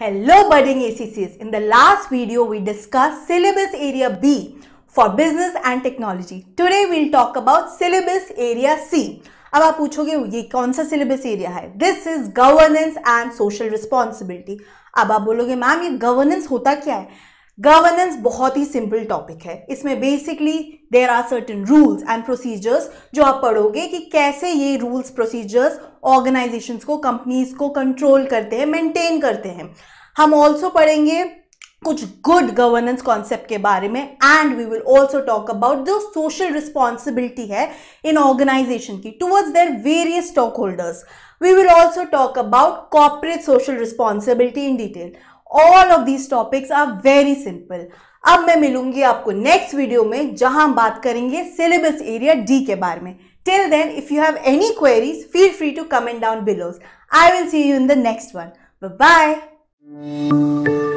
Hello budding ACCs. In the last video we discussed syllabus area B for business and technology. Today we'll talk about syllabus area C. अब आप पूछोगे ये कौन सा syllabus area है this is governance and social responsibility अब आप बोलोगे मैम ये गवर्नेंस होता क्या है गवर्नेंस बहुत ही सिंपल टॉपिक है इसमें basically there are certain rules and procedures जो आप पढ़ोगे कि कैसे ये रूल्स प्रोसीजर्स ऑर्गेनाइजेशंस को कंपनीज को कंट्रोल करते हैं मेंटेन करते हैं हम ऑल्सो पढ़ेंगे कुछ गुड गवर्नेंस कॉन्सेप्ट के बारे में and we will also talk about जो सोशल रिस्पॉन्सिबिलिटी है इन ऑर्गेनाइजेशन की towards their various stockholders we will also talk about corporate social responsibility in detail all of these topics are very simple अब मैं मिलूंगी आपको next video में जहां हम बात करेंगे सिलेबस एरिया डी के बारे में till then if you have any queries feel free to comment down below I will see you in the next one bye